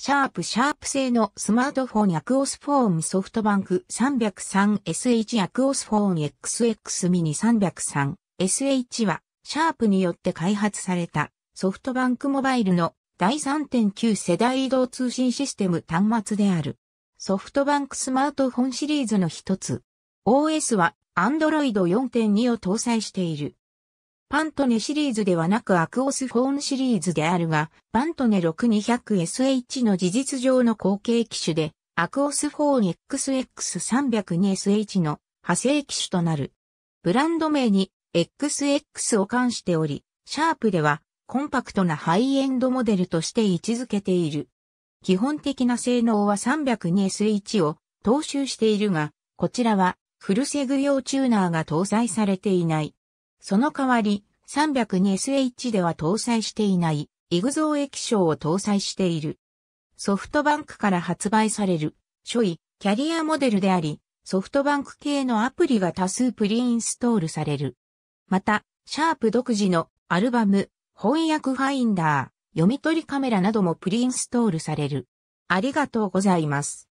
シャープシャープ製のスマートフォンアクオスフォームソフトバンク 303SH アクオスフォーン XX ミニ 303SH はシャープによって開発されたソフトバンクモバイルの第3.9世代移動通信システム端末であるソフトバンクスマートフォンシリーズの一つ OS は Android 4.2を搭載しているパントネシリーズではなくアクオスフォーンシリーズであるが、パントネ 6200SH の事実上の後継機種で、アクオスフォーン XX302SH の派生機種となる。ブランド名に XX を冠しており、シャープではコンパクトなハイエンドモデルとして位置づけている。基本的な性能は 302SH を踏襲しているが、こちらはフルセグ用チューナーが搭載されていない。その代わり、302SH では搭載していない、イグゾー液晶を搭載している。ソフトバンクから発売される、初位、キャリアモデルであり、ソフトバンク系のアプリが多数プリインストールされる。また、シャープ独自のアルバム、翻訳ファインダー、読み取りカメラなどもプリインストールされる。ありがとうございます。